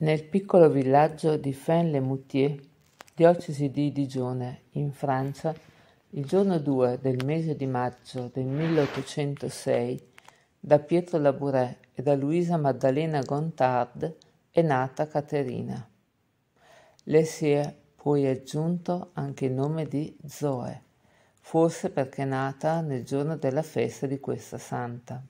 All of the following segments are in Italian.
nel piccolo villaggio di Fin-les-Moutiers, diocesi di Digione, in Francia, il giorno 2 del mese di maggio del 1806, da Pietro Labouré e da Luisa Maddalena Gontard è nata Caterina. Le si è poi aggiunto anche il nome di Zoe, forse perché è nata nel giorno della festa di questa santa.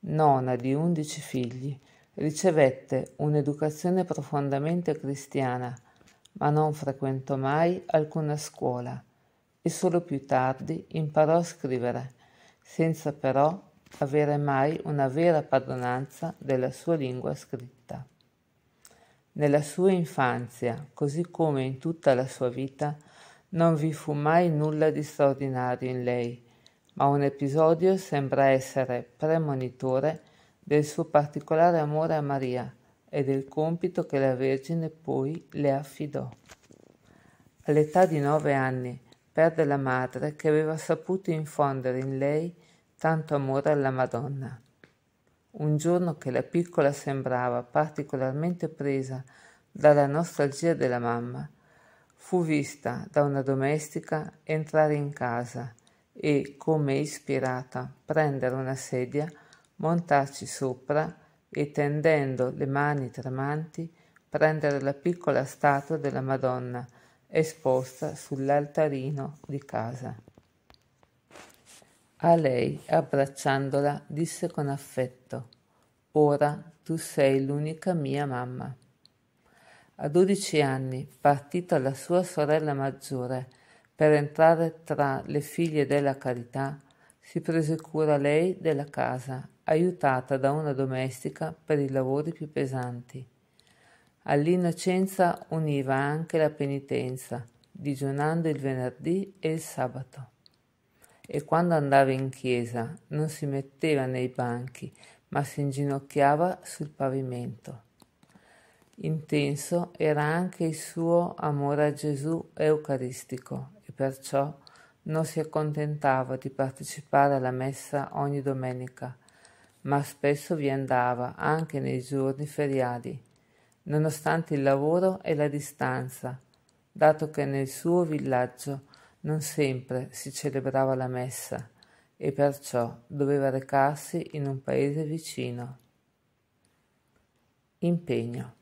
Nona di undici figli, Ricevette un'educazione profondamente cristiana, ma non frequentò mai alcuna scuola e solo più tardi imparò a scrivere, senza però avere mai una vera padronanza della sua lingua scritta. Nella sua infanzia, così come in tutta la sua vita, non vi fu mai nulla di straordinario in lei, ma un episodio sembra essere premonitore del suo particolare amore a Maria e del compito che la Vergine poi le affidò. All'età di nove anni perde la madre che aveva saputo infondere in lei tanto amore alla Madonna. Un giorno che la piccola sembrava particolarmente presa dalla nostalgia della mamma, fu vista da una domestica entrare in casa e, come ispirata, prendere una sedia montarci sopra e tendendo le mani tremanti prendere la piccola statua della Madonna esposta sull'altarino di casa. A lei, abbracciandola, disse con affetto Ora tu sei l'unica mia mamma. A dodici anni, partita la sua sorella maggiore per entrare tra le figlie della carità, si prese cura lei della casa aiutata da una domestica per i lavori più pesanti. All'innocenza univa anche la penitenza, digiunando il venerdì e il sabato. E quando andava in chiesa non si metteva nei banchi, ma si inginocchiava sul pavimento. Intenso era anche il suo amore a Gesù eucaristico e perciò non si accontentava di partecipare alla messa ogni domenica, ma spesso vi andava anche nei giorni feriali, nonostante il lavoro e la distanza, dato che nel suo villaggio non sempre si celebrava la messa e perciò doveva recarsi in un paese vicino. Impegno.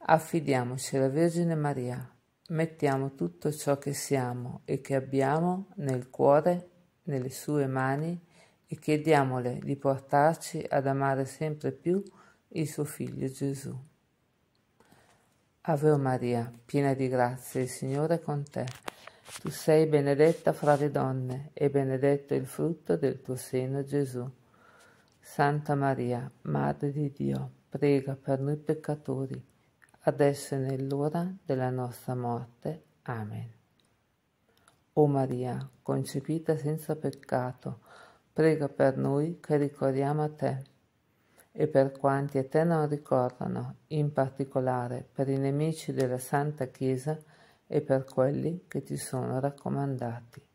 Affidiamoci alla Vergine Maria, mettiamo tutto ciò che siamo e che abbiamo nel cuore, nelle sue mani, e chiediamole di portarci ad amare sempre più il suo Figlio Gesù. Ave Maria, piena di grazia, il Signore è con te. Tu sei benedetta fra le donne e benedetto il frutto del tuo seno Gesù. Santa Maria, Madre di Dio, prega per noi peccatori, adesso e nell'ora della nostra morte. Amen. O Maria, concepita senza peccato, prega per noi che ricorriamo a te e per quanti a te non ricorrono, in particolare per i nemici della Santa Chiesa e per quelli che ti sono raccomandati.